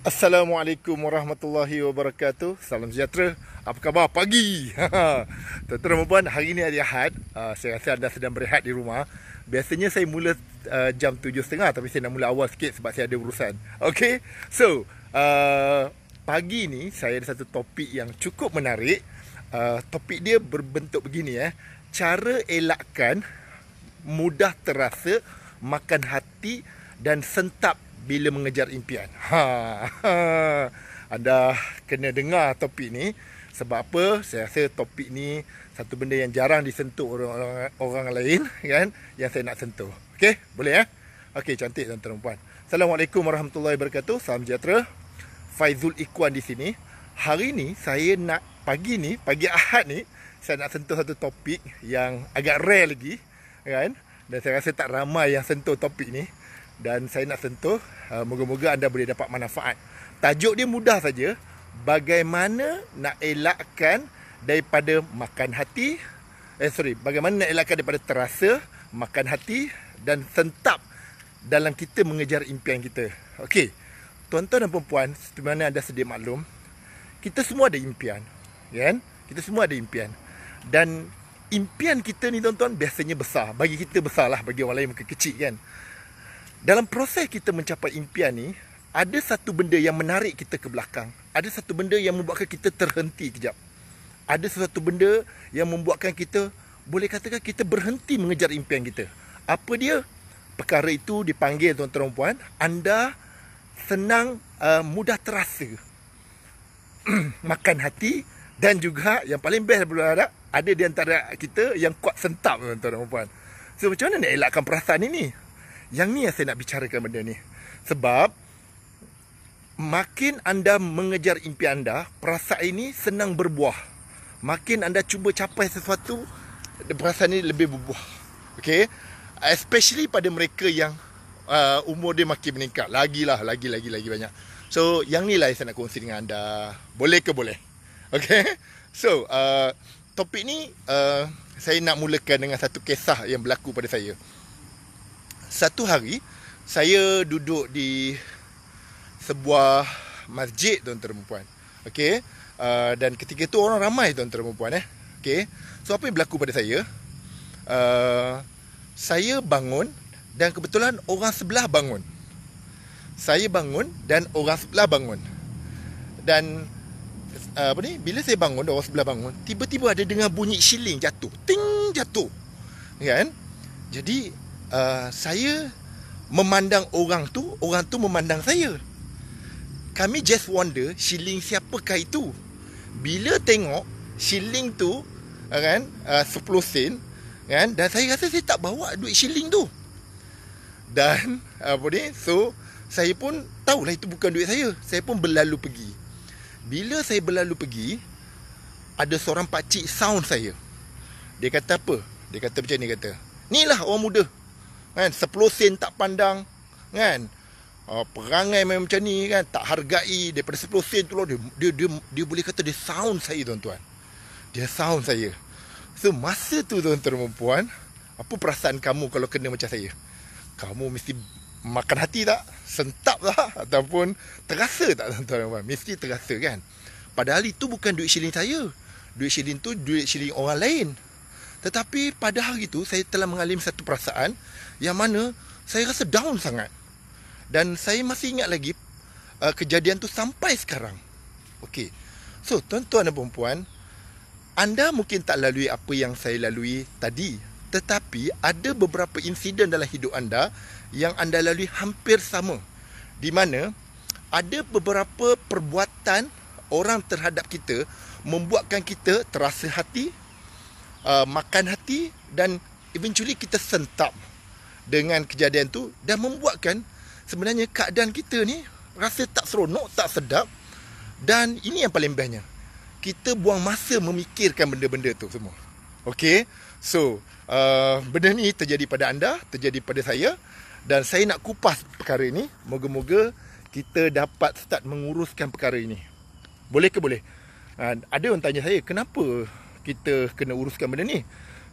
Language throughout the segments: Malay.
Assalamualaikum warahmatullahi wabarakatuh Salam sejahtera Apa khabar? Pagi! Tuan-tuan dan perempuan, hari ini hari Ahad ah, Saya rasa anda sedang berehat di rumah Biasanya saya mula ah, jam 7.30 Tapi saya nak mula awal sikit sebab saya ada urusan Okay? So, uh, pagi ini saya ada satu topik yang cukup menarik uh, Topik dia berbentuk begini eh. Cara elakkan mudah terasa makan hati dan sentap bila mengejar impian. Ha, ha. kena dengar topik ni sebab apa? Saya rasa topik ni satu benda yang jarang disentuh orang-orang orang lain kan yang saya nak sentuh. Okey, boleh ya? Okey, cantik tuan dan puan. Assalamualaikum warahmatullahi wabarakatuh. Salam sejahtera. Faizul Ikwan di sini. Hari ni saya nak pagi ni, pagi Ahad ni saya nak sentuh satu topik yang agak rare lagi kan dan saya rasa tak ramai yang sentuh topik ni dan saya nak sentuh uh, moga-moga anda boleh dapat manfaat. Tajuk dia mudah saja bagaimana nak elakkan daripada makan hati eh sorry bagaimana nak elakkan daripada terasa makan hati dan sentap dalam kita mengejar impian kita. Okey. Tuan-tuan dan puan seperti mana anda sedia maklum, kita semua ada impian, ya kan? Kita semua ada impian. Dan impian kita ni tuan-tuan biasanya besar. Bagi kita besarlah, bagi orang lain mungkin kecil kan. Dalam proses kita mencapai impian ni, ada satu benda yang menarik kita ke belakang. Ada satu benda yang membuatkan kita terhenti kejap. Ada satu benda yang membuatkan kita, boleh katakan kita berhenti mengejar impian kita. Apa dia? Perkara itu dipanggil tuan-tuan dan puan, anda senang uh, mudah terasa. Makan hati dan juga yang paling best daripada ada, ada di antara kita yang kuat sentap tuan-tuan dan puan. So macam mana nak elakkan perasaan ini? Yang ni yang saya nak bicarakan benda ni. Sebab makin anda mengejar impian anda, perasaan ini senang berbuah. Makin anda cuba capai sesuatu, perasaan ini lebih berbuah. Okay? Especially pada mereka yang uh, umur dia makin meningkat. Lagilah, lagi, lagi, lagi banyak. So, yang ni lah yang saya nak kongsi dengan anda. Boleh ke boleh? Okay? So, uh, topik ni uh, saya nak mulakan dengan satu kisah yang berlaku pada saya satu hari saya duduk di sebuah masjid tuan dan puan. Okey. Uh, dan ketika tu orang ramai tuan dan puan eh. Okey. So apa yang berlaku pada saya? Uh, saya bangun dan kebetulan orang sebelah bangun. Saya bangun dan orang sebelah bangun. Dan uh, apa ni? Bila saya bangun, orang sebelah bangun, tiba-tiba ada dengar bunyi siling jatuh. Ting jatuh. Kan? Jadi uh, saya memandang orang tu, orang tu memandang saya. Kami just wonder shilling siapakah itu. Bila tengok shilling tu ah, kan ah, uh, 10 sen kan dan saya rasa saya tak bawa duit shilling tu. Dan apa ni? So saya pun tahu lah itu bukan duit saya. Saya pun berlalu pergi. Bila saya berlalu pergi ada seorang pak cik sound saya. Dia kata apa? Dia kata macam ni kata. Inilah orang muda kan sepuluh sen tak pandang kan uh, perangai main macam ni kan tak hargai daripada sepuluh sen tu lah dia, dia, dia, dia boleh kata dia sound saya tuan-tuan dia sound saya so masa tu tuan-tuan dan puan apa perasaan kamu kalau kena macam saya kamu mesti makan hati tak sentap lah ataupun terasa tak tuan-tuan dan puan mesti terasa kan padahal itu bukan duit syiling saya duit syiling tu duit syiling orang lain tetapi pada hari itu saya telah mengalami satu perasaan yang mana saya rasa down sangat. Dan saya masih ingat lagi uh, kejadian tu sampai sekarang. Okey. So, tuan-tuan dan puan-puan, anda mungkin tak lalui apa yang saya lalui tadi. Tetapi ada beberapa insiden dalam hidup anda yang anda lalui hampir sama. Di mana ada beberapa perbuatan orang terhadap kita membuatkan kita terasa hati uh, makan hati dan eventually kita sentap dengan kejadian tu dan membuatkan sebenarnya keadaan kita ni rasa tak seronok, tak sedap dan ini yang paling bestnya. Kita buang masa memikirkan benda-benda tu semua. Okay? So, uh, benda ni terjadi pada anda, terjadi pada saya dan saya nak kupas perkara ini. Moga-moga kita dapat start menguruskan perkara ini. Boleh ke boleh? Uh, ada orang tanya saya, kenapa kita kena uruskan benda ni.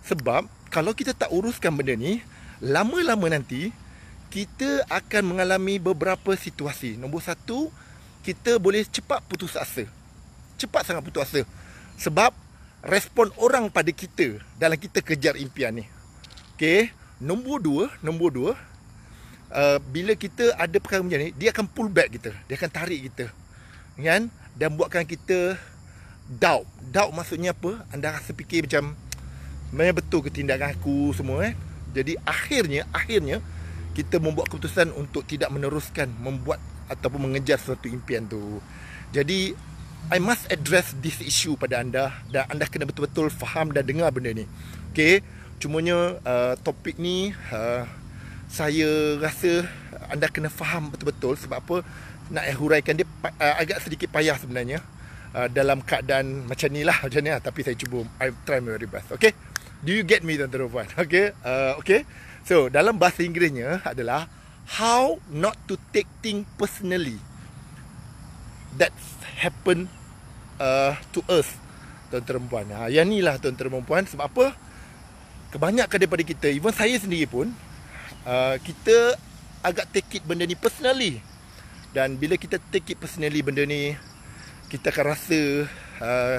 Sebab kalau kita tak uruskan benda ni, lama-lama nanti kita akan mengalami beberapa situasi. Nombor satu, kita boleh cepat putus asa. Cepat sangat putus asa. Sebab respon orang pada kita dalam kita kejar impian ni. Okay, nombor dua, nombor dua, Uh, bila kita ada perkara macam ni Dia akan pull back kita Dia akan tarik kita Kan Dan buatkan kita doubt doubt maksudnya apa anda rasa fikir macam memang betul ke tindakan aku semua eh jadi akhirnya akhirnya kita membuat keputusan untuk tidak meneruskan membuat ataupun mengejar suatu impian tu jadi I must address this issue pada anda dan anda kena betul-betul faham dan dengar benda ni Okay, cumanya uh, topik ni uh, saya rasa anda kena faham betul-betul sebab apa nak huraikan dia uh, agak sedikit payah sebenarnya Uh, dalam keadaan macam ni lah macam ni lah. Tapi saya cuba, I try my very best. Okay? Do you get me tuan tuan puan? Okay? Uh, okay? So, dalam bahasa Inggerisnya adalah How not to take things personally That happen uh, to us Tuan tuan puan ha, Yang ni lah tuan tuan puan Sebab apa? Kebanyakan daripada kita Even saya sendiri pun uh, Kita agak take it benda ni personally Dan bila kita take it personally benda ni kita akan rasa uh,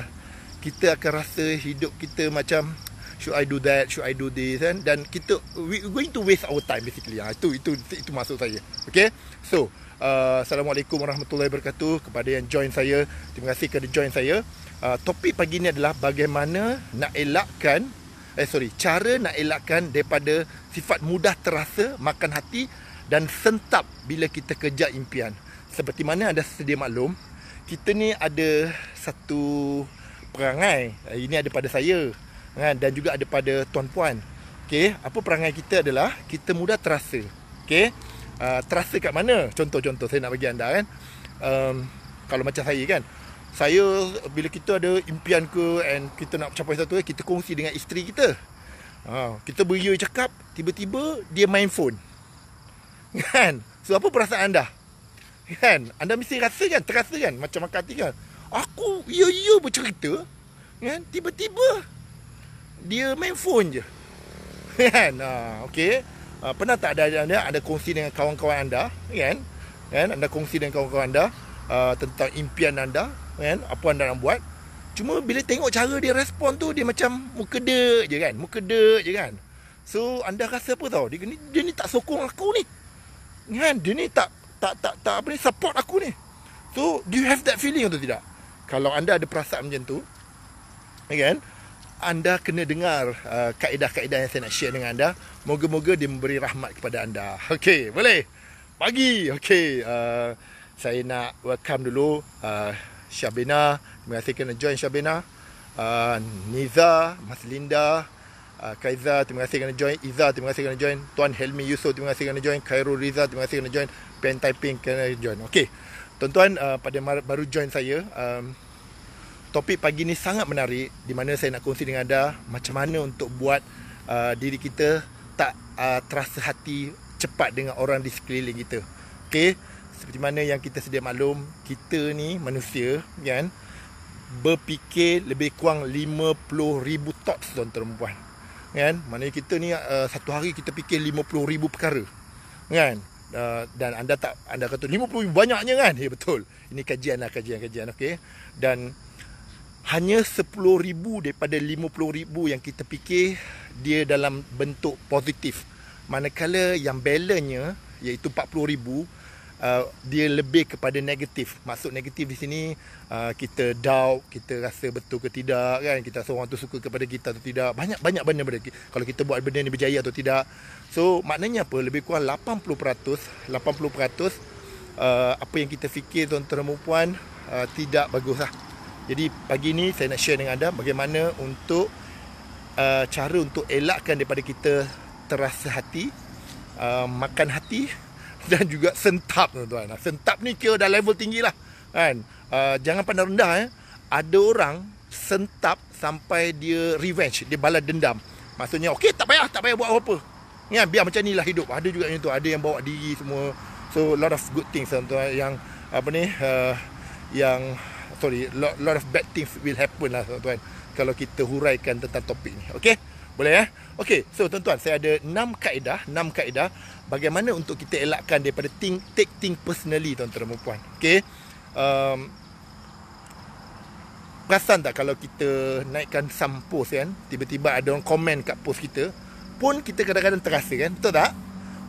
kita akan rasa hidup kita macam should I do that should I do this kan dan kita we going to waste our time basically ha, itu itu itu maksud saya okay so uh, assalamualaikum warahmatullahi wabarakatuh kepada yang join saya terima kasih kerana join saya uh, topik pagi ni adalah bagaimana nak elakkan eh sorry cara nak elakkan daripada sifat mudah terasa makan hati dan sentap bila kita kejar impian seperti mana anda sedia maklum kita ni ada satu perangai eh, ini ada pada saya kan dan juga ada pada tuan puan okey apa perangai kita adalah kita mudah terasa okey uh, terasa kat mana contoh-contoh saya nak bagi anda kan um, kalau macam saya kan saya bila kita ada impian ke and kita nak capai satu eh, kita kongsi dengan isteri kita ha uh, kita beria cakap tiba-tiba dia main phone kan so apa perasaan anda kan anda mesti rasa kan terasa kan macam makan hati kan aku ya ya bercerita kan tiba-tiba dia main phone je kan ha, okey ha, pernah tak ada anda ada kongsi dengan kawan-kawan anda kan kan anda kongsi dengan kawan-kawan anda uh, tentang impian anda kan apa anda nak buat cuma bila tengok cara dia respon tu dia macam muka dek je kan muka dek je kan so anda rasa apa tau dia, ni dia ni tak sokong aku ni kan dia ni tak tak tak tak apa ni support aku ni. So, do you have that feeling atau tidak? Kalau anda ada perasaan macam tu, again, ya anda kena dengar uh, kaedah-kaedah yang saya nak share dengan anda. Moga-moga dia memberi rahmat kepada anda. Okey, boleh. Pagi. Okey, uh, saya nak welcome dulu uh, Syabina. Terima kasih kerana join Syabina. Uh, Niza, Maslinda, uh, Kaiza, terima kasih kerana join. Iza, terima kasih kerana join. Tuan Helmi Yusof, terima kasih kerana join. Khairul Riza, terima kasih kerana join pen typing kena join. Okey. Tuan-tuan uh, pada baru join saya, um, topik pagi ni sangat menarik di mana saya nak kongsi dengan anda macam mana untuk buat uh, diri kita tak uh, terasa hati cepat dengan orang di sekeliling kita. Okey. Seperti mana yang kita sedia maklum, kita ni manusia kan berfikir lebih kurang ribu thoughts tuan perempuan. Kan? Maknanya kita ni uh, satu hari kita fikir ribu perkara. Kan? uh, dan anda tak anda kata 50 banyaknya kan ya betul ini kajian lah kajian kajian okey dan hanya 10000 daripada 50000 yang kita fikir dia dalam bentuk positif manakala yang balance iaitu 40000 uh, dia lebih kepada negatif. Maksud negatif di sini uh, kita doubt, kita rasa betul ke tidak kan, kita rasa orang tu suka kepada kita atau tidak. Banyak-banyak benda benda kalau kita buat benda ni berjaya atau tidak. So, maknanya apa? Lebih kurang 80%, 80% uh, apa yang kita fikir tuan-tuan dan puan uh, tidak baguslah. Jadi pagi ni saya nak share dengan anda bagaimana untuk uh, cara untuk elakkan daripada kita terasa hati, uh, makan hati dan juga sentap tuan-tuan. Sentap ni kira dah level tinggi lah. Kan? Uh, jangan pandang rendah eh. Ada orang sentap sampai dia revenge, dia balas dendam. Maksudnya okey tak payah, tak payah buat apa-apa. Ya, biar macam inilah hidup. Ada juga yang tu, ada yang bawa diri semua. So lot of good things tuan-tuan yang apa ni uh, yang sorry lot, lot of bad things will happen lah tuan-tuan kalau kita huraikan tentang topik ni. okay? Boleh eh? Okey, so tuan-tuan, saya ada 6 kaedah, 6 kaedah bagaimana untuk kita elakkan daripada think, take thing personally tuan-tuan dan puan. Okey. Um, perasan tak kalau kita naikkan some post kan, tiba-tiba ada orang komen kat post kita, pun kita kadang-kadang terasa kan, betul tak?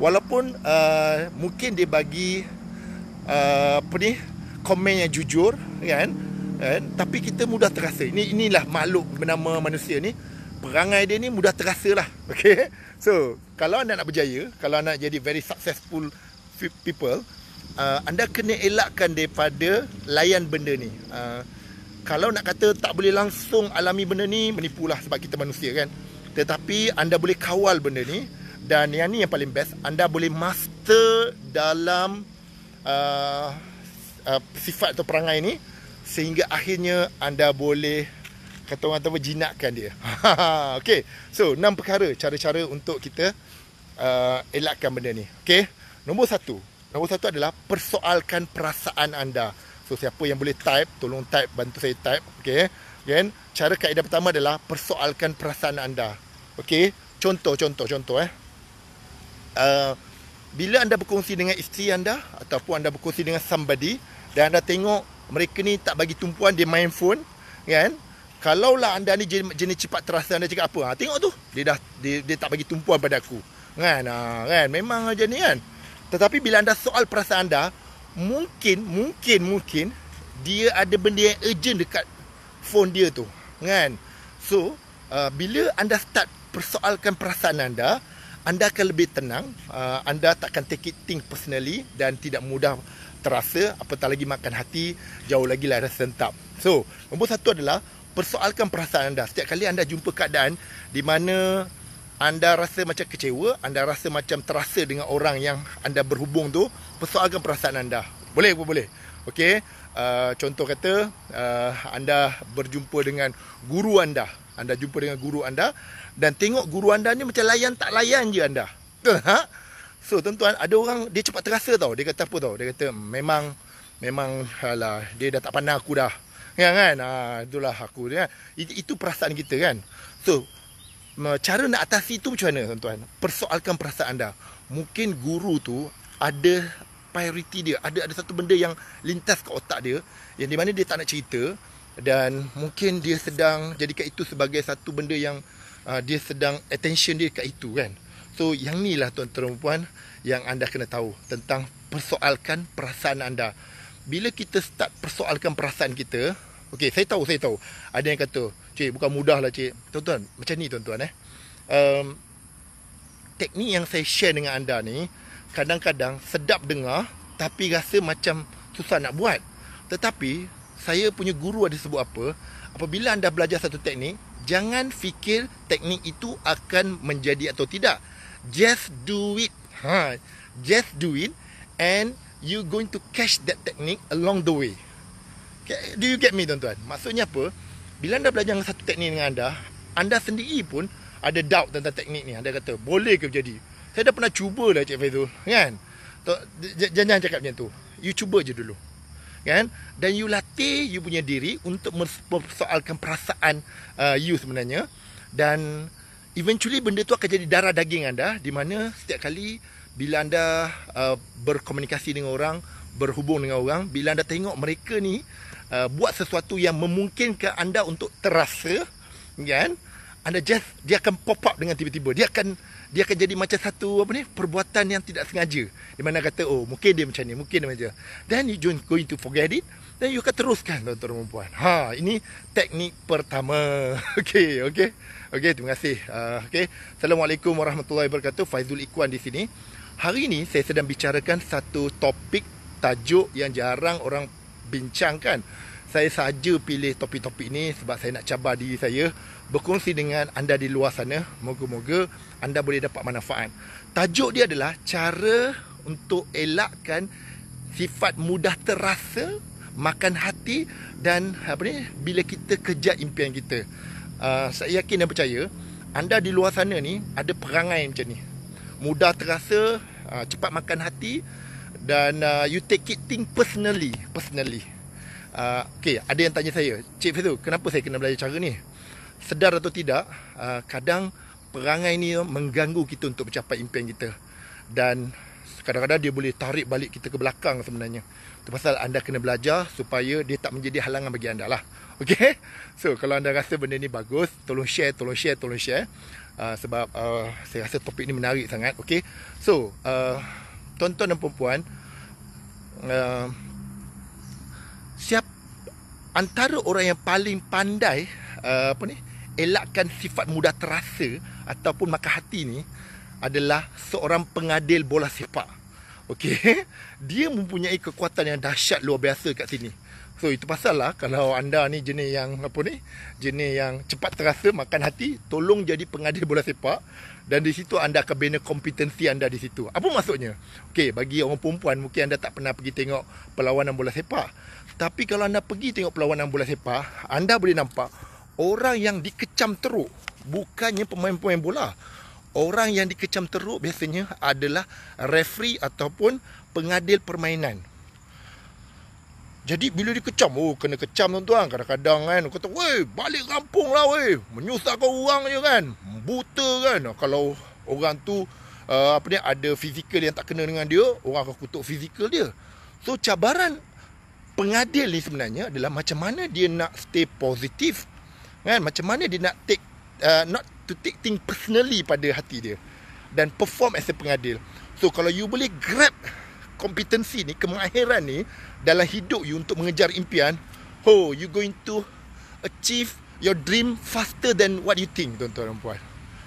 Walaupun uh, mungkin dia bagi uh, apa ni, komen yang jujur kan, kan? tapi kita mudah terasa. Ini inilah makhluk bernama manusia ni perangai dia ni mudah terasa lah. Okay? So, kalau anda nak berjaya, kalau anda jadi very successful people, uh, anda kena elakkan daripada layan benda ni. Uh, kalau nak kata tak boleh langsung alami benda ni, menipulah sebab kita manusia kan. Tetapi anda boleh kawal benda ni dan yang ni yang paling best, anda boleh master dalam uh, uh, sifat atau perangai ni sehingga akhirnya anda boleh kata orang tahu jinakkan dia. okay. So, enam perkara, cara-cara untuk kita uh, elakkan benda ni. Okay. Nombor satu. Nombor satu adalah persoalkan perasaan anda. So, siapa yang boleh type, tolong type, bantu saya type. Okay. Then, kan? cara kaedah pertama adalah persoalkan perasaan anda. Okay. Contoh, contoh, contoh eh. Uh, bila anda berkongsi dengan isteri anda ataupun anda berkongsi dengan somebody dan anda tengok mereka ni tak bagi tumpuan dia main phone kan kalaulah anda ni jenis, jenis cepat terasa anda cakap apa ha, tengok tu dia dah dia, dia tak bagi tumpuan pada aku kan ha, kan memang aja ni kan tetapi bila anda soal perasaan anda mungkin mungkin mungkin dia ada benda yang urgent dekat phone dia tu kan so uh, bila anda start persoalkan perasaan anda anda akan lebih tenang uh, anda takkan take it think personally dan tidak mudah terasa apatah lagi makan hati jauh lagi lah rasa sentap so nombor satu adalah persoalkan perasaan anda setiap kali anda jumpa keadaan di mana anda rasa macam kecewa, anda rasa macam terasa dengan orang yang anda berhubung tu, persoalkan perasaan anda. Boleh ke boleh? Okey. Uh, ah, contoh kata uh, anda berjumpa dengan guru anda, anda jumpa dengan guru anda dan tengok guru anda ni macam layan tak layan je anda. Betul ha? So tuan-tuan, ada orang dia cepat terasa tau. Dia kata apa tau? Dia kata memang memang halah dia dah tak pandang aku dah. Ya kan? Ha, itulah aku dia. It, itu perasaan kita kan. So, cara nak atasi itu macam mana tuan-tuan? Persoalkan perasaan anda. Mungkin guru tu ada priority dia. Ada ada satu benda yang lintas ke otak dia yang di mana dia tak nak cerita dan mungkin dia sedang jadikan itu sebagai satu benda yang uh, dia sedang attention dia kat itu kan. So, yang ni lah tuan-tuan dan puan yang anda kena tahu tentang persoalkan perasaan anda. Bila kita start persoalkan perasaan kita, Okey, saya tahu, saya tahu. Ada yang kata, cik, bukan mudah lah cik. Tuan-tuan, macam ni tuan-tuan eh. Um, teknik yang saya share dengan anda ni, kadang-kadang sedap dengar, tapi rasa macam susah nak buat. Tetapi, saya punya guru ada sebut apa, apabila anda belajar satu teknik, jangan fikir teknik itu akan menjadi atau tidak. Just do it. Ha. Just do it and you going to catch that technique along the way. Do you get me tuan-tuan? Maksudnya apa? Bila anda belajar satu teknik dengan anda, anda sendiri pun ada doubt tentang teknik ni. Anda kata, boleh ke jadi? Saya dah pernah cuba lah, Cik Faizul. Kan? Jangan cakap macam tu. You cuba je dulu. Kan? Dan you latih you punya diri untuk mempersoalkan perasaan uh, you sebenarnya. Dan eventually benda tu akan jadi darah daging anda. Di mana setiap kali bila anda uh, berkomunikasi dengan orang, berhubung dengan orang, bila anda tengok mereka ni uh, buat sesuatu yang memungkinkan anda untuk terasa kan anda just dia akan pop up dengan tiba-tiba dia akan dia akan jadi macam satu apa ni perbuatan yang tidak sengaja di mana kata oh mungkin dia macam ni mungkin dia macam ni. then you don't going to forget it then you akan teruskan tuan-tuan dan puan ha ini teknik pertama okey okey okey terima kasih uh, okey assalamualaikum warahmatullahi wabarakatuh Faizul Ikwan di sini hari ini saya sedang bicarakan satu topik tajuk yang jarang orang bincangkan. Saya saja pilih topik-topik ini sebab saya nak cabar diri saya berkongsi dengan anda di luar sana. Moga-moga anda boleh dapat manfaat. Tajuk dia adalah cara untuk elakkan sifat mudah terasa makan hati dan apa ni bila kita kejar impian kita. Uh, saya yakin dan percaya anda di luar sana ni ada perangai macam ni. Mudah terasa, ah, cepat makan hati, dan uh, you take it thing personally personally uh, okay ada yang tanya saya cik tu kenapa saya kena belajar cara ni sedar atau tidak uh, kadang perangai ni mengganggu kita untuk mencapai impian kita dan kadang-kadang dia boleh tarik balik kita ke belakang sebenarnya tu pasal anda kena belajar supaya dia tak menjadi halangan bagi anda lah Okay, so kalau anda rasa benda ni bagus, tolong share, tolong share, tolong share. Uh, sebab uh, saya rasa topik ni menarik sangat. Okay, so uh, tuan-tuan dan perempuan, Eh, siap antara orang yang paling pandai uh, apa ni elakkan sifat mudah terasa ataupun makan hati ni adalah seorang pengadil bola sepak. Okey. Dia mempunyai kekuatan yang dahsyat luar biasa kat sini. So itu pasal lah kalau anda ni jenis yang apa ni jenis yang cepat terasa makan hati tolong jadi pengadil bola sepak dan di situ anda akan bina kompetensi anda di situ. Apa maksudnya? Okey, bagi orang perempuan mungkin anda tak pernah pergi tengok perlawanan bola sepak. Tapi kalau anda pergi tengok perlawanan bola sepak, anda boleh nampak orang yang dikecam teruk bukannya pemain-pemain bola. Orang yang dikecam teruk biasanya adalah referee ataupun pengadil permainan. Jadi bila dia kecam, oh kena kecam tuan-tuan. Kadang-kadang kan, kata, wey, balik kampung lah wey. Menyusahkan orang je kan. Buta kan. Kalau orang tu, uh, apa ni, ada fizikal yang tak kena dengan dia, orang akan kutuk fizikal dia. So cabaran pengadil ni sebenarnya adalah macam mana dia nak stay positif. Kan? Macam mana dia nak take, uh, not to take thing personally pada hati dia. Dan perform as a pengadil. So kalau you boleh grab kompetensi ni, kemahiran ni dalam hidup you untuk mengejar impian, ho, oh, you going to achieve your dream faster than what you think, tuan-tuan dan puan.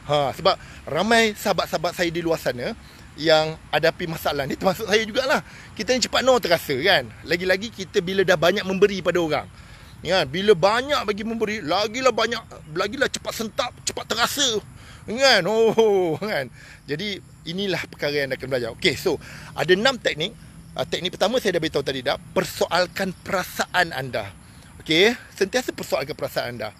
Ha, sebab ramai sahabat-sahabat saya di luar sana yang hadapi masalah ni termasuk saya jugalah. Kita ni cepat no terasa kan. Lagi-lagi kita bila dah banyak memberi pada orang. Ya, bila banyak bagi memberi, lagilah banyak, lagilah cepat sentap, cepat terasa. Kan? Oh, kan? Jadi inilah perkara yang anda akan belajar. Okey, so ada enam teknik. Uh, teknik pertama saya dah beritahu tadi dah. Persoalkan perasaan anda. Okey, sentiasa persoalkan perasaan anda.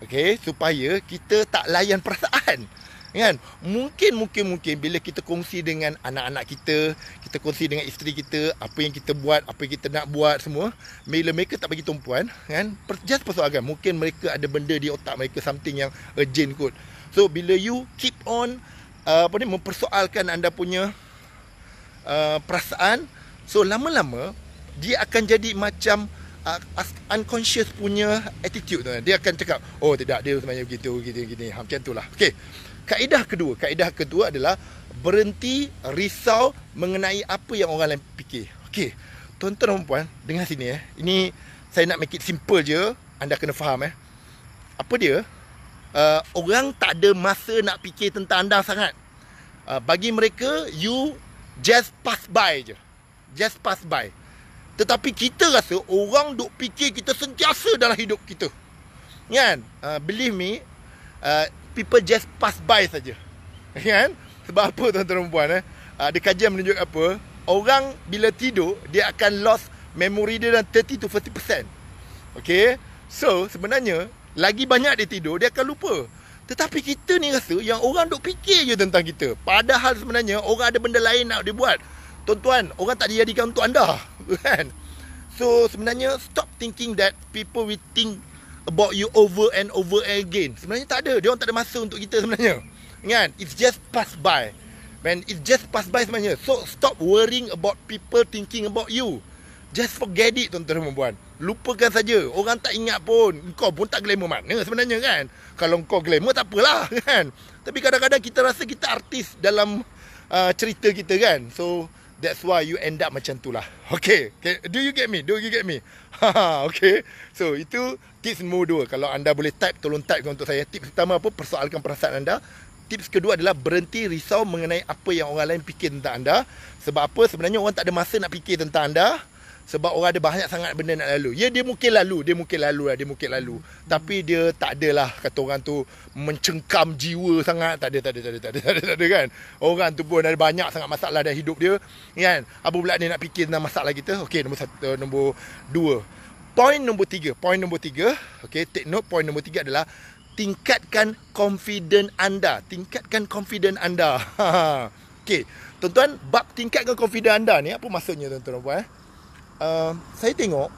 Okey, supaya kita tak layan perasaan. Kan? Mungkin, mungkin, mungkin bila kita kongsi dengan anak-anak kita, kita kongsi dengan isteri kita, apa yang kita buat, apa yang kita nak buat semua, bila mereka tak bagi tumpuan, kan? just persoalkan. Mungkin mereka ada benda di otak mereka, something yang urgent kot. So bila you keep on uh, apa ni mempersoalkan anda punya uh, perasaan, so lama-lama dia akan jadi macam uh, unconscious punya attitude tu. Dia akan cakap, "Oh, tidak dia sebenarnya begitu, gini gini." Ha, macam itulah. Okey. Kaedah kedua, kaedah kedua adalah berhenti risau mengenai apa yang orang lain fikir. Okey. Tuan-tuan dan puan, dengar sini eh. Ini saya nak make it simple je, anda kena faham eh. Apa dia? uh, orang tak ada masa nak fikir tentang anda sangat. Uh, bagi mereka, you just pass by je. Just pass by. Tetapi kita rasa orang duk fikir kita sentiasa dalam hidup kita. Kan? Uh, believe me, uh, people just pass by saja. Kan? Sebab apa tuan-tuan dan puan? Eh? Uh, ada kajian menunjuk apa? Orang bila tidur, dia akan lost memory dia dalam 30 to 40%. Okay? So, sebenarnya, lagi banyak dia tidur Dia akan lupa Tetapi kita ni rasa Yang orang duk fikir je tentang kita Padahal sebenarnya Orang ada benda lain nak dia buat Tuan-tuan Orang tak dijadikan untuk anda Kan So sebenarnya Stop thinking that People will think About you over and over again Sebenarnya tak ada Dia orang tak ada masa untuk kita sebenarnya Kan It's just pass by When it's just pass by sebenarnya. So, stop worrying about people thinking about you. Just forget it tuan-tuan dan puan Lupakan saja Orang tak ingat pun Kau pun tak glamour mana sebenarnya kan Kalau kau glamour tak apalah kan Tapi kadang-kadang kita rasa kita artis dalam uh, cerita kita kan So that's why you end up macam tu lah okay. okay Do you get me? Do you get me? okay So itu tips nombor Kalau anda boleh type tolong type untuk saya Tips pertama apa? Persoalkan perasaan anda Tips kedua adalah berhenti risau mengenai apa yang orang lain fikir tentang anda. Sebab apa? Sebenarnya orang tak ada masa nak fikir tentang anda. Sebab orang ada banyak sangat benda nak lalu. Ya dia mungkin lalu, dia mungkin lalu lah, dia mungkin lalu. Hmm. Tapi dia tak adalah kata orang tu mencengkam jiwa sangat. Tak ada, tak ada, tak ada, tak ada, tak ada, tak ada kan. Orang tu pun ada banyak sangat masalah dalam hidup dia. Kan? Apa pula dia nak fikir tentang masalah kita? Okey, nombor satu, eh, nombor dua. Point nombor tiga. point nombor tiga. Okey, take note. Poin nombor tiga adalah tingkatkan confident anda. Tingkatkan confident anda. Okey, tuan-tuan, bab tingkatkan confident anda ni apa maksudnya tuan-tuan dan puan? Eh? Uh, saya tengok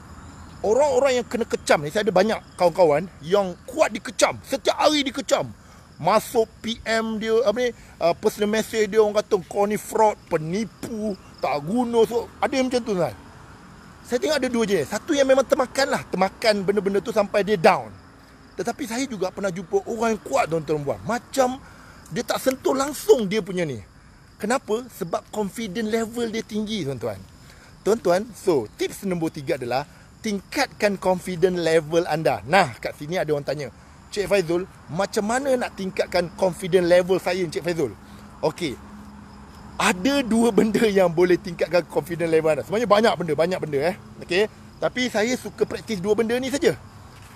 orang-orang yang kena kecam ni saya ada banyak kawan-kawan yang kuat dikecam setiap hari dikecam masuk PM dia apa ni uh, personal message dia orang kata kau ni fraud penipu tak guna so, ada yang macam tu kan saya tengok ada dua je satu yang memang termakan lah termakan benda-benda tu sampai dia down tetapi saya juga pernah jumpa orang yang kuat tuan-tuan buat macam dia tak sentuh langsung dia punya ni kenapa sebab confident level dia tinggi tuan-tuan Tuan-tuan, so tips nombor tiga adalah tingkatkan confident level anda. Nah, kat sini ada orang tanya, Cik Faizul, macam mana nak tingkatkan confident level saya, Cik Faizul? Okey. Ada dua benda yang boleh tingkatkan confident level anda. Sebenarnya banyak benda, banyak benda eh. Okey. Tapi saya suka praktis dua benda ni saja.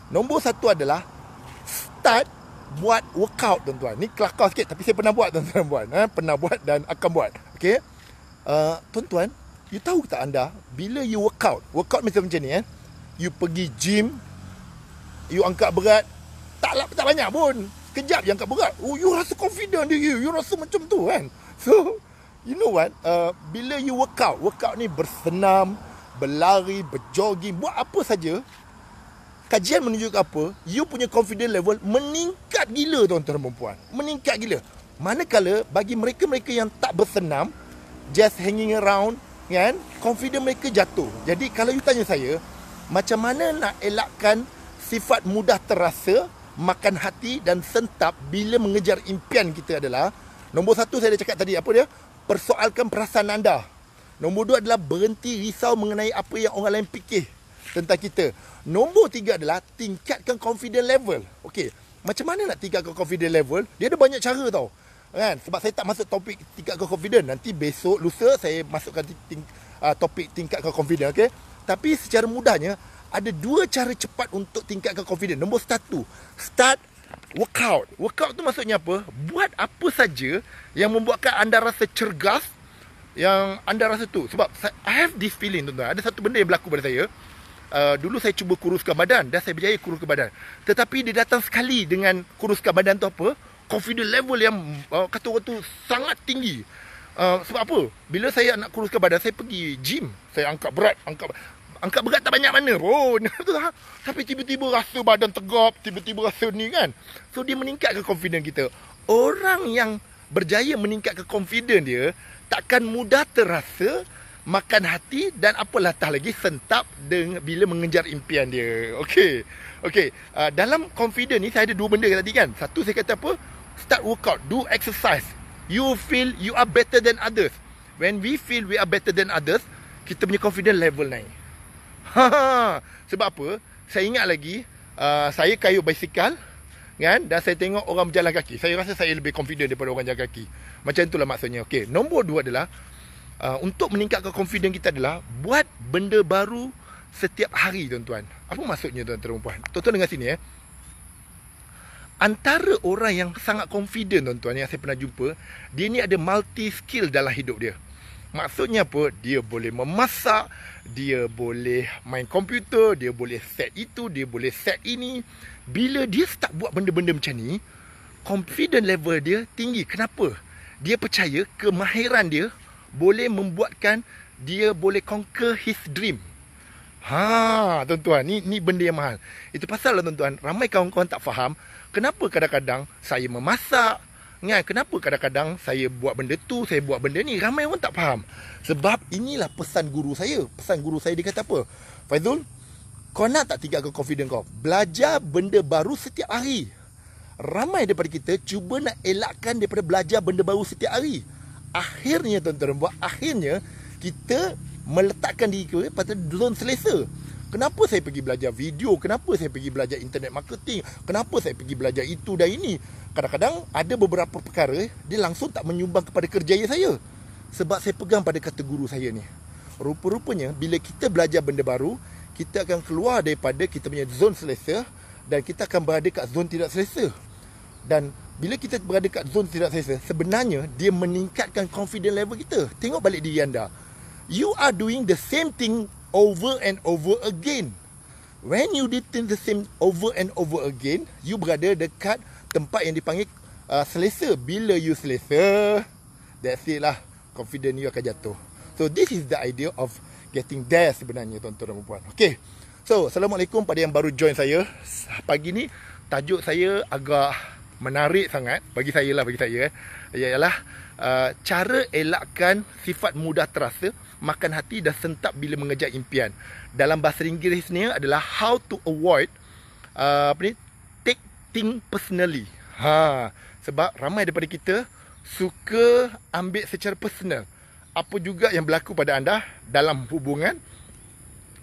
Nombor satu adalah start buat workout tuan-tuan. Ni kelakar sikit tapi saya pernah buat tuan-tuan buat. Eh? Pernah buat dan akan buat. Okey. Uh, tuan-tuan, You tahu tak anda Bila you workout Workout macam macam ni eh You pergi gym You angkat berat Tak, lah, tak banyak pun Kejap yang angkat berat oh, You rasa confident dia you. you rasa macam tu kan So You know what uh, Bila you workout Workout ni bersenam Berlari Berjogging Buat apa saja Kajian menunjukkan apa You punya confident level Meningkat gila tuan-tuan dan perempuan Meningkat gila Manakala Bagi mereka-mereka yang tak bersenam Just hanging around kan confident mereka jatuh jadi kalau you tanya saya macam mana nak elakkan sifat mudah terasa makan hati dan sentap bila mengejar impian kita adalah nombor satu saya dah cakap tadi apa dia persoalkan perasaan anda nombor dua adalah berhenti risau mengenai apa yang orang lain fikir tentang kita nombor tiga adalah tingkatkan confident level okey macam mana nak tingkatkan confident level dia ada banyak cara tau kan sebab saya tak masuk topik tingkat ke confident nanti besok lusa saya masukkan ting, uh, topik tingkatkan confidence okey tapi secara mudahnya ada dua cara cepat untuk tingkat ke confident nombor satu start workout workout tu maksudnya apa buat apa saja yang membuatkan anda rasa cergas yang anda rasa tu sebab i have this feeling tu ada satu benda yang berlaku pada saya Uh, dulu saya cuba kuruskan badan dan saya berjaya kuruskan badan. Tetapi dia datang sekali dengan kuruskan badan tu apa? confident level yang uh, kata orang tu sangat tinggi. Uh, sebab apa? Bila saya nak kuruskan badan, saya pergi gym. Saya angkat berat, angkat angkat berat tak banyak mana pun. Lah. Tapi tiba-tiba rasa badan tegap, tiba-tiba rasa ni kan. So dia meningkatkan confident kita. Orang yang berjaya meningkatkan confident dia takkan mudah terasa makan hati dan apa latah lagi sentap dengan bila mengejar impian dia. Okey. Okey, uh, dalam confident ni saya ada dua benda tadi kan. Satu saya kata apa? start workout, do exercise, you feel you are better than others. When we feel we are better than others, kita punya confidence level naik. Sebab apa? Saya ingat lagi, uh, saya kayu basikal, kan? Dan saya tengok orang berjalan kaki. Saya rasa saya lebih confident daripada orang jalan kaki. Macam itulah maksudnya. Okay, nombor dua adalah, uh, untuk meningkatkan confidence kita adalah, buat benda baru setiap hari, tuan-tuan. Apa maksudnya, tuan-tuan dan puan? Tuan-tuan dengar sini, eh. Antara orang yang sangat confident tuan-tuan yang saya pernah jumpa, dia ni ada multi skill dalam hidup dia. Maksudnya apa? Dia boleh memasak, dia boleh main komputer, dia boleh set itu, dia boleh set ini. Bila dia start buat benda-benda macam ni, confident level dia tinggi. Kenapa? Dia percaya kemahiran dia boleh membuatkan dia boleh conquer his dream. Ha, tuan-tuan, ni ni benda yang mahal. Itu pasal lah tuan-tuan, ramai kawan-kawan tak faham, kenapa kadang-kadang saya memasak kan kenapa kadang-kadang saya buat benda tu saya buat benda ni ramai orang tak faham sebab inilah pesan guru saya pesan guru saya dia kata apa Faizul kau nak tak ke confident kau belajar benda baru setiap hari ramai daripada kita cuba nak elakkan daripada belajar benda baru setiap hari akhirnya tuan-tuan buat akhirnya kita meletakkan diri kita pada zon selesa Kenapa saya pergi belajar video? Kenapa saya pergi belajar internet marketing? Kenapa saya pergi belajar itu dan ini? Kadang-kadang ada beberapa perkara dia langsung tak menyumbang kepada kerjaya saya. Sebab saya pegang pada kata guru saya ni. Rupa-rupanya bila kita belajar benda baru, kita akan keluar daripada kita punya zon selesa dan kita akan berada kat zon tidak selesa. Dan bila kita berada kat zon tidak selesa, sebenarnya dia meningkatkan confidence level kita. Tengok balik diri anda. You are doing the same thing over and over again. When you did the same over and over again, you berada dekat tempat yang dipanggil uh, selesa. Bila you selesa, that's it lah. Confident you akan jatuh. So this is the idea of getting there sebenarnya tuan-tuan dan puan Okay. So, Assalamualaikum pada yang baru join saya. Pagi ni, tajuk saya agak menarik sangat. Bagi saya lah, bagi saya. Eh. Ialah, uh, cara elakkan sifat mudah terasa makan hati dan sentap bila mengejar impian. Dalam bahasa Inggeris ni adalah how to avoid uh, apa ni? take thing personally. Ha, sebab ramai daripada kita suka ambil secara personal apa juga yang berlaku pada anda dalam hubungan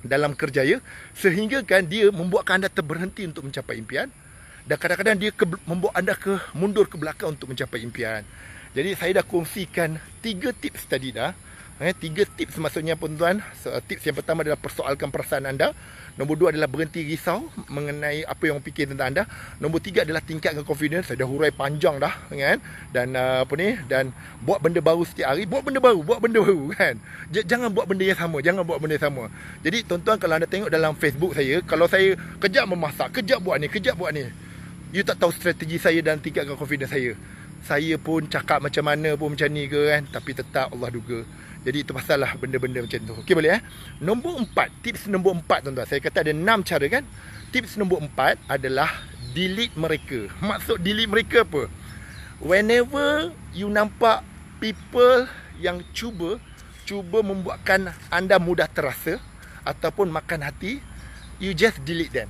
dalam kerjaya sehingga kan dia membuatkan anda terberhenti untuk mencapai impian dan kadang-kadang dia ke, membuat anda ke mundur ke belakang untuk mencapai impian. Jadi saya dah kongsikan tiga tips tadi dah. Eh, tiga tips maksudnya pun tuan. So, tips yang pertama adalah persoalkan perasaan anda. Nombor dua adalah berhenti risau mengenai apa yang fikir tentang anda. Nombor tiga adalah tingkatkan confidence. Saya dah hurai panjang dah kan. Dan uh, apa ni? Dan buat benda baru setiap hari. Buat benda baru, buat benda baru kan. J- jangan buat benda yang sama, jangan buat benda yang sama. Jadi tuan-tuan kalau anda tengok dalam Facebook saya, kalau saya kejap memasak, kejap buat ni, kejap buat ni. You tak tahu strategi saya dan tingkatkan confidence saya. Saya pun cakap macam mana pun macam ni ke kan, tapi tetap Allah duga. Jadi itu pasallah benda-benda macam tu. Okey boleh eh? Nombor empat. Tips nombor empat tuan-tuan. Saya kata ada enam cara kan? Tips nombor empat adalah delete mereka. Maksud delete mereka apa? Whenever you nampak people yang cuba cuba membuatkan anda mudah terasa ataupun makan hati, you just delete them.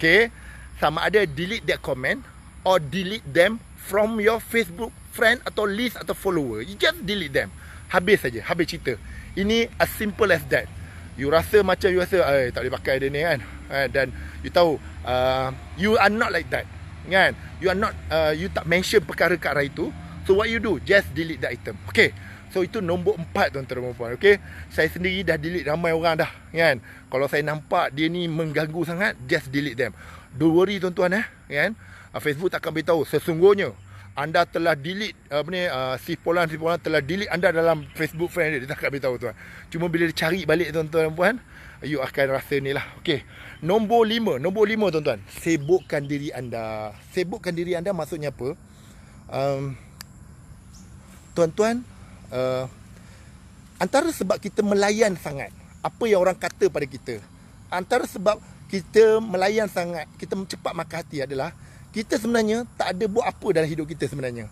Okay? Sama ada delete their comment or delete them from your Facebook friend atau list atau follower. You just delete them. Habis saja, habis cerita. Ini as simple as that. You rasa macam you rasa eh tak boleh pakai dia ni kan. Eh, dan you tahu uh, you are not like that. Kan? You are not uh, you tak mention perkara kat arah itu. So what you do? Just delete that item. Okay. So itu nombor empat tuan-tuan dan puan Okay. Saya sendiri dah delete ramai orang dah. Kan? Kalau saya nampak dia ni mengganggu sangat, just delete them. Don't worry tuan-tuan eh. Kan? Ah, Facebook tak takkan beritahu. Sesungguhnya, anda telah delete apa ni uh, Si polan, si polan telah delete anda dalam Facebook friend dia, dia tak beritahu tuan. Cuma bila dia cari balik tuan-tuan dan puan, you akan rasa ni lah. Okey. Nombor lima. Nombor lima tuan-tuan. Sibukkan diri anda. Sibukkan diri anda maksudnya apa? Um, tuan-tuan, uh, antara sebab kita melayan sangat. Apa yang orang kata pada kita. Antara sebab kita melayan sangat, kita cepat makan hati adalah kita sebenarnya tak ada buat apa dalam hidup kita sebenarnya.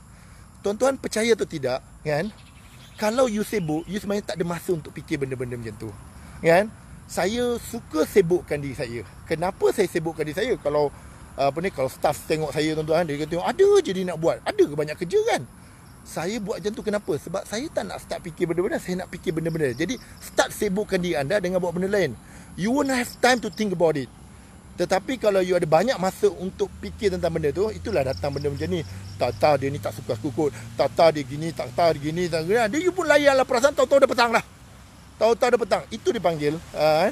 Tuan-tuan percaya atau tidak, kan? Kalau you sibuk, you sebenarnya tak ada masa untuk fikir benda-benda macam tu. Kan? Saya suka sibukkan diri saya. Kenapa saya sibukkan diri saya? Kalau apa ni kalau staff tengok saya tuan-tuan dia kata ada je dia nak buat. Ada ke banyak kerja kan? Saya buat macam tu kenapa? Sebab saya tak nak start fikir benda-benda, saya nak fikir benda-benda. Jadi start sibukkan diri anda dengan buat benda lain. You won't have time to think about it. Tetapi kalau you ada banyak masa untuk fikir tentang benda tu, itulah datang benda macam ni. Tata dia ni tak suka aku kot. Tata dia gini, tak tahu dia gini, tak gini. Dia you pun layanlah perasaan tahu-tahu dah petang lah. Tahu-tahu dah petang. Itu dipanggil. Uh,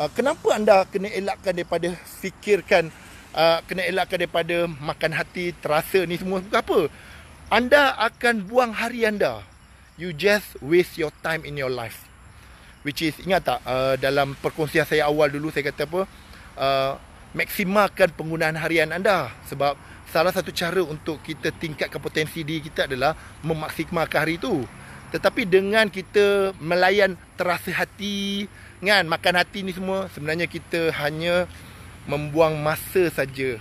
uh, kenapa anda kena elakkan daripada fikirkan, uh, kena elakkan daripada makan hati, terasa ni semua. Bukan apa. Anda akan buang hari anda. You just waste your time in your life. Which is, ingat tak? Uh, dalam perkongsian saya awal dulu, saya kata apa? Uh, maksimalkan penggunaan harian anda sebab salah satu cara untuk kita tingkatkan potensi diri kita adalah memaksimalkan hari itu tetapi dengan kita melayan terasa hati kan makan hati ni semua sebenarnya kita hanya membuang masa saja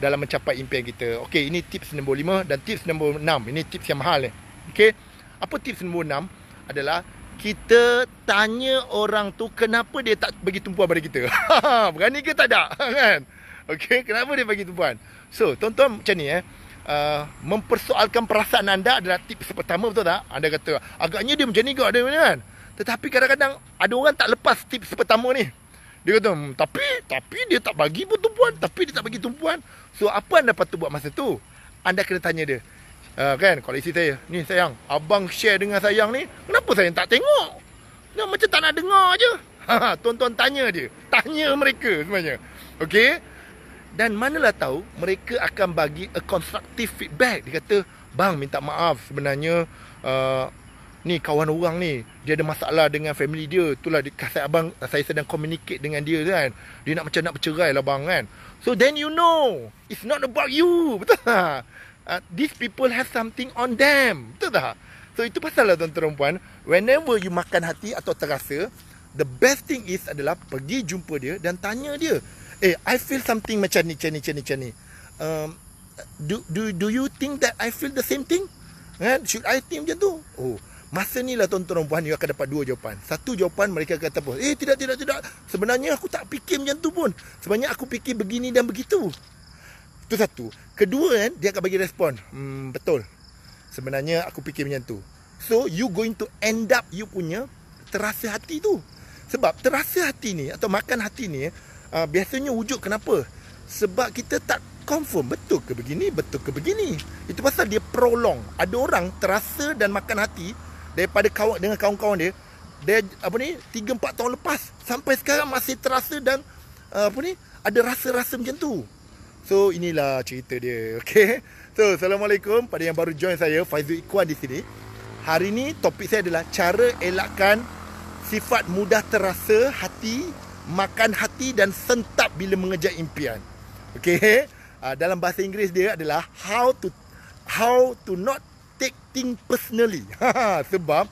dalam mencapai impian kita. Okey, ini tips nombor 5 dan tips nombor 6. Ini tips yang mahal ni. Okey. Apa tips nombor 6 adalah kita tanya orang tu kenapa dia tak bagi tumpuan pada kita. Berani ke tak ada kan? Okey, kenapa dia bagi tumpuan? So, tuan-tuan macam ni eh. Uh, mempersoalkan perasaan anda adalah tips pertama betul tak? Anda kata agaknya dia macam ni ke ada kan? Tetapi kadang-kadang ada orang tak lepas tips pertama ni. Dia kata, hmm, tapi tapi dia tak bagi pun tumpuan. Tapi dia tak bagi tumpuan. So, apa anda patut buat masa tu? Anda kena tanya dia, Uh, kan kalau isteri saya ni sayang abang share dengan sayang ni kenapa sayang tak tengok dia macam tak nak dengar aje ha, ha, tuan-tuan tanya dia tanya mereka sebenarnya okey dan manalah tahu mereka akan bagi a constructive feedback dia kata bang minta maaf sebenarnya uh, ni kawan orang ni dia ada masalah dengan family dia itulah kasih abang saya sedang communicate dengan dia kan dia nak macam nak bercerai lah bang kan so then you know it's not about you betul tak uh, these people have something on them. Betul tak? So itu pasal lah tuan-tuan dan puan. Whenever you makan hati atau terasa, the best thing is adalah pergi jumpa dia dan tanya dia. Eh, I feel something macam ni, macam ni, macam ni, macam ni. Um, do, do, do you think that I feel the same thing? Eh, should I think macam tu? Oh, masa ni lah tuan-tuan dan puan, you akan dapat dua jawapan. Satu jawapan mereka kata pun, eh tidak, tidak, tidak. Sebenarnya aku tak fikir macam tu pun. Sebenarnya aku fikir begini dan begitu. Itu satu Kedua kan Dia akan bagi respon hmm, Betul Sebenarnya aku fikir macam tu So you going to end up You punya Terasa hati tu Sebab terasa hati ni Atau makan hati ni uh, Biasanya wujud kenapa Sebab kita tak confirm Betul ke begini Betul ke begini Itu pasal dia prolong Ada orang terasa dan makan hati Daripada kawan, dengan kawan-kawan dia dia apa ni 3 4 tahun lepas sampai sekarang masih terasa dan uh, apa ni ada rasa-rasa macam tu. So inilah cerita dia Okay So Assalamualaikum Pada yang baru join saya Faizul Ikhwan di sini Hari ni topik saya adalah Cara elakkan Sifat mudah terasa hati Makan hati dan sentap Bila mengejar impian Okay uh, Dalam bahasa Inggeris dia adalah How to How to not take things personally ha, Sebab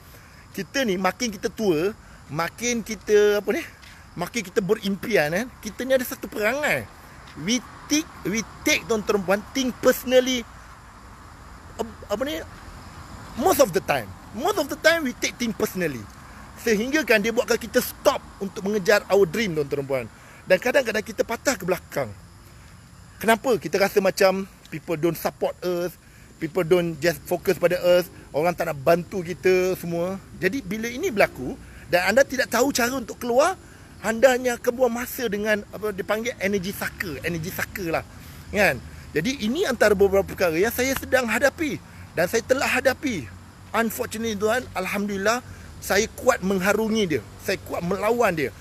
Kita ni makin kita tua Makin kita apa ni Makin kita berimpian eh? Kita ni ada satu perangai We take we take tuan one thing personally apa ni most of the time most of the time we take thing personally sehingga kan dia buatkan kita stop untuk mengejar our dream tuan perempuan dan kadang-kadang kita patah ke belakang kenapa kita rasa macam people don't support us people don't just focus pada us orang tak nak bantu kita semua jadi bila ini berlaku dan anda tidak tahu cara untuk keluar anda hanya akan masa dengan apa dipanggil energy sucker energy sucker lah kan jadi ini antara beberapa perkara yang saya sedang hadapi dan saya telah hadapi unfortunately tuan alhamdulillah saya kuat mengharungi dia saya kuat melawan dia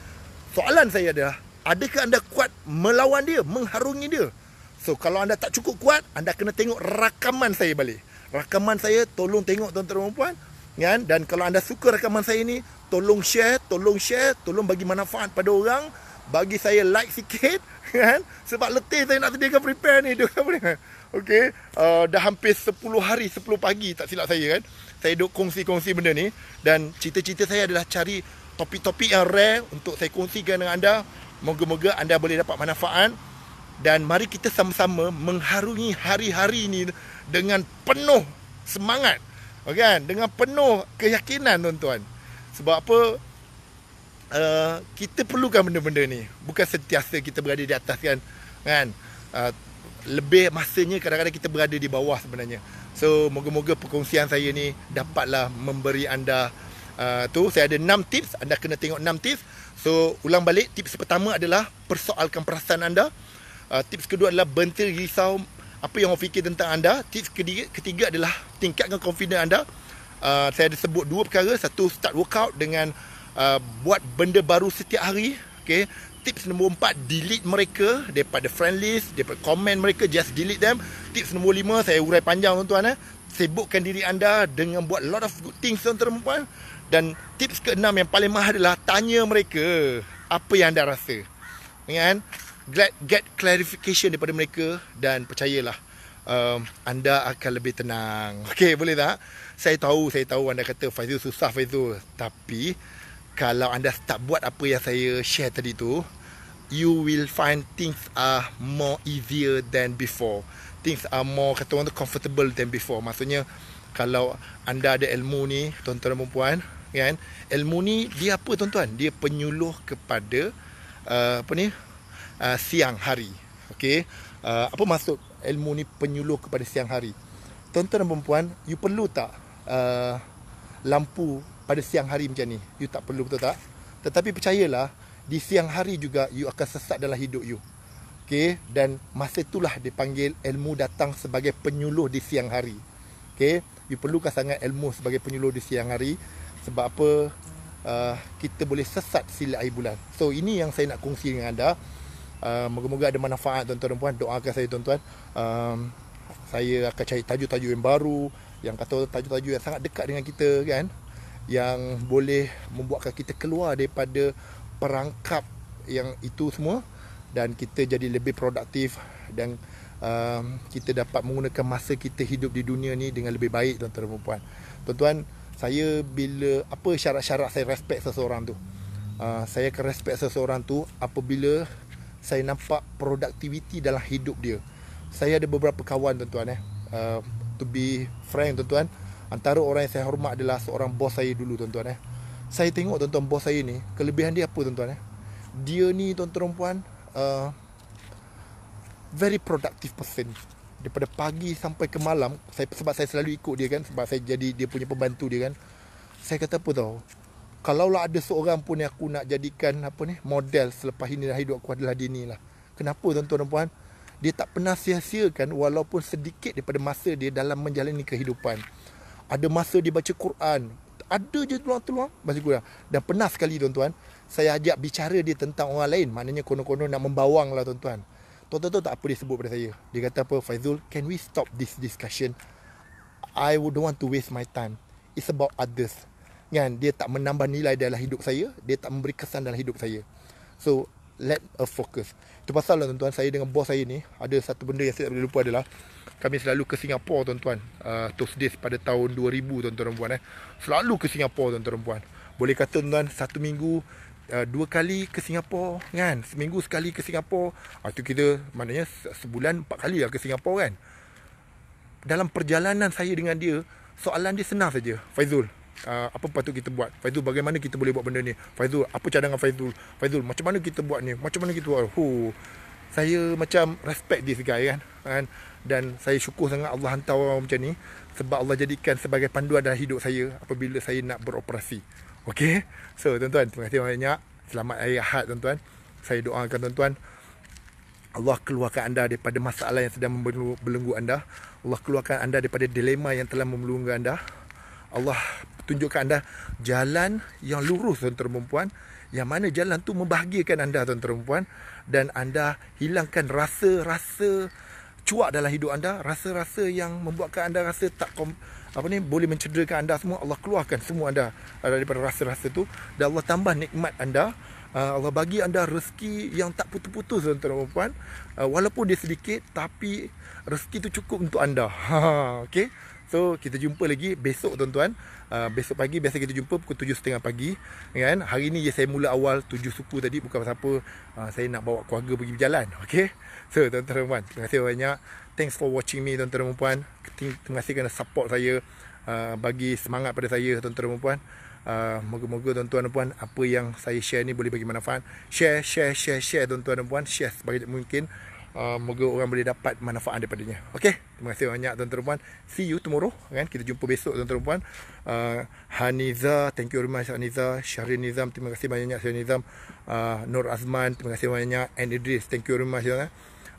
soalan saya adalah adakah anda kuat melawan dia mengharungi dia so kalau anda tak cukup kuat anda kena tengok rakaman saya balik rakaman saya tolong tengok tuan-tuan dan puan-puan kan dan kalau anda suka rekaman saya ni tolong share tolong share tolong bagi manfaat pada orang bagi saya like sikit kan sebab letih saya nak sediakan prepare ni dia boleh okey uh, dah hampir 10 hari 10 pagi tak silap saya kan saya duk kongsi-kongsi benda ni dan cita-cita saya adalah cari topik-topik yang rare untuk saya kongsikan dengan anda moga-moga anda boleh dapat manfaat dan mari kita sama-sama mengharungi hari-hari ini dengan penuh semangat Kan? Dengan penuh keyakinan tuan-tuan. Sebab apa? Uh, kita perlukan benda-benda ni. Bukan sentiasa kita berada di atas kan. Kan? Uh, lebih masanya kadang-kadang kita berada di bawah sebenarnya. So, moga-moga perkongsian saya ni dapatlah memberi anda uh, tu. Saya ada 6 tips. Anda kena tengok 6 tips. So, ulang balik. Tips pertama adalah persoalkan perasaan anda. Uh, tips kedua adalah berhenti risau apa yang orang fikir tentang anda tips ketiga, ketiga adalah tingkatkan confidence anda uh, saya ada sebut dua perkara satu start workout dengan uh, buat benda baru setiap hari Okay tips nombor empat delete mereka daripada friend list daripada comment mereka just delete them tips nombor lima saya urai panjang tuan-tuan eh sibukkan diri anda dengan buat lot of good things tuan-tuan perempuan dan tips keenam yang paling mahal adalah tanya mereka apa yang anda rasa kan get, get clarification daripada mereka dan percayalah um, anda akan lebih tenang. Okey, boleh tak? Saya tahu, saya tahu anda kata Faizul susah Faizul. Tapi, kalau anda tak buat apa yang saya share tadi tu, you will find things are more easier than before. Things are more, kata orang tu, comfortable than before. Maksudnya, kalau anda ada ilmu ni, tuan-tuan dan perempuan, kan? Ilmu ni, dia apa tuan-tuan? Dia penyuluh kepada, uh, apa ni, uh, siang hari. Okey. Uh, apa maksud ilmu ni penyuluh kepada siang hari? Tuan-tuan dan perempuan, you perlu tak uh, lampu pada siang hari macam ni? You tak perlu betul tak? Tetapi percayalah, di siang hari juga you akan sesat dalam hidup you. Okey, dan masa itulah dipanggil ilmu datang sebagai penyuluh di siang hari. Okey, you perlukan sangat ilmu sebagai penyuluh di siang hari sebab apa? Uh, kita boleh sesat sila air bulan. So ini yang saya nak kongsi dengan anda. Uh, moga-moga ada manfaat tuan-tuan dan puan doakan saya tuan-tuan um, saya akan cari tajuk-tajuk yang baru yang kata tajuk-tajuk yang sangat dekat dengan kita kan yang boleh membuatkan kita keluar daripada perangkap yang itu semua dan kita jadi lebih produktif dan um, kita dapat menggunakan masa kita hidup di dunia ni dengan lebih baik tuan-tuan dan puan tuan-tuan saya bila apa syarat-syarat saya respect seseorang tu uh, saya akan respect seseorang tu apabila saya nampak produktiviti dalam hidup dia. Saya ada beberapa kawan tuan-tuan eh. Uh, to be frank tuan-tuan, antara orang yang saya hormat adalah seorang bos saya dulu tuan-tuan eh. Saya tengok tuan-tuan bos saya ni, kelebihan dia apa tuan-tuan eh? Dia ni tuan-tuan dan puan uh, very productive person. Daripada pagi sampai ke malam, saya sebab saya selalu ikut dia kan sebab saya jadi dia punya pembantu dia kan. Saya kata apa tau, kalaulah ada seorang pun yang aku nak jadikan apa ni model selepas ini dah hidup aku adalah dia ni lah. Kenapa tuan-tuan dan puan? Dia tak pernah sia-siakan walaupun sedikit daripada masa dia dalam menjalani kehidupan. Ada masa dia baca Quran. Ada je tuan-tuan baca Quran. Dan pernah sekali tuan-tuan, saya ajak bicara dia tentang orang lain. Maknanya konon kono nak membawang lah tuan-tuan. Tuan-tuan tak apa dia sebut pada saya. Dia kata apa, Faizul, can we stop this discussion? I don't want to waste my time. It's about others kan dia tak menambah nilai dalam hidup saya dia tak memberi kesan dalam hidup saya so let a focus Itu pasal lah tuan-tuan saya dengan bos saya ni ada satu benda yang saya tak boleh lupa adalah kami selalu ke Singapura tuan-tuan uh, ah, Thursdays pada tahun 2000 tuan-tuan puan eh selalu ke Singapura tuan-tuan puan boleh kata tuan-tuan satu minggu uh, dua kali ke Singapura kan seminggu sekali ke Singapura ah, itu uh, kita maknanya sebulan empat kali lah ke Singapura kan dalam perjalanan saya dengan dia soalan dia senang saja Faizul uh, apa patut kita buat Faizul bagaimana kita boleh buat benda ni Faizul apa cadangan Faizul Faizul macam mana kita buat ni macam mana kita buat oh, saya macam respect this guy kan dan, dan saya syukur sangat Allah hantar orang macam ni sebab Allah jadikan sebagai panduan dalam hidup saya apabila saya nak beroperasi Okay so tuan-tuan terima kasih banyak selamat hari Ahad tuan-tuan saya doakan tuan-tuan Allah keluarkan anda daripada masalah yang sedang membelenggu anda. Allah keluarkan anda daripada dilema yang telah membelenggu anda. Allah tunjukkan anda jalan yang lurus tuan-tuan perempuan yang mana jalan tu membahagiakan anda tuan-tuan perempuan dan anda hilangkan rasa-rasa cuak dalam hidup anda rasa-rasa yang membuatkan anda rasa tak kom, apa ni boleh mencederakan anda semua Allah keluarkan semua anda daripada rasa-rasa tu dan Allah tambah nikmat anda ah, Allah bagi anda rezeki yang tak putus-putus tuan-tuan dan puan ah, walaupun dia sedikit tapi rezeki tu cukup untuk anda ha, ha, ha okey So kita jumpa lagi besok tuan-tuan uh, Besok pagi biasa kita jumpa pukul 7.30 pagi kan? Hari ni je saya mula awal 7 suku tadi Bukan pasal apa uh, saya nak bawa keluarga pergi berjalan okay? So tuan-tuan dan puan Terima kasih banyak Thanks for watching me tuan-tuan dan puan Terima kasih kerana support saya uh, Bagi semangat pada saya tuan-tuan dan puan uh, Moga-moga tuan-tuan dan puan Apa yang saya share ni boleh bagi manfaat Share, share, share, share tuan-tuan dan puan Share sebanyak mungkin Uh, moga orang boleh dapat manfaat daripadanya. Okey, terima kasih banyak tuan-tuan puan. See you tomorrow kan. Kita jumpa besok tuan-tuan puan. Uh, Haniza, thank you very much Haniza. Syahrin Nizam, terima kasih banyak-banyak Syahrin Nizam. Uh, Nur Azman, terima kasih banyak-banyak. And Idris, thank you very much. Eh?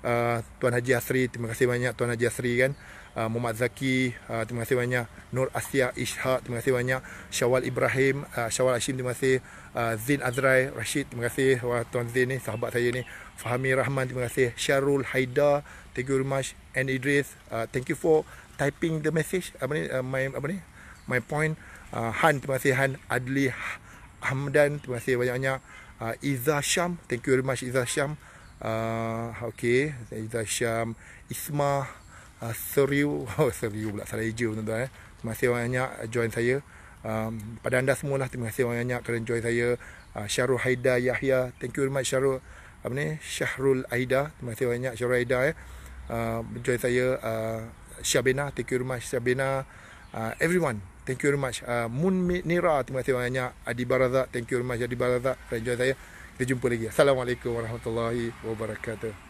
Uh, tuan Haji Asri, terima kasih banyak Tuan Haji Asri kan. Uh, Muhammad Zaki, uh, terima kasih banyak. Nur Asia Ishak terima kasih banyak. Syawal Ibrahim, uh, Syawal Hashim, terima kasih. Uh, Zin Azrai, Rashid, terima kasih. Wah, Tuan Zin ni, sahabat saya ni. Fahmi Rahman terima kasih Syarul Haida, thank you very much and Idris uh, thank you for typing the message apa ni uh, my apa ni my point uh, Han terima kasih Han Adli Hamdan terima kasih banyaknya. uh, Iza Syam thank you very much Iza Syam uh, okay Iza Syam Isma uh, Seriu oh Seriu pula salah eja tuan-tuan eh terima kasih banyak uh, join saya um, pada anda lah, terima kasih banyak-banyak kerana join saya uh, Syarul Haidar Yahya thank you very much Syarul apa ni Syahrul Aida terima kasih banyak Syahrul Aida ya uh, join saya uh, ah, Syabena thank you very much Syabena uh, ah, everyone thank you very much uh, Moon Nira terima kasih banyak Adi Barazak thank you very much Adi Barazak friend join saya kita jumpa lagi assalamualaikum warahmatullahi wabarakatuh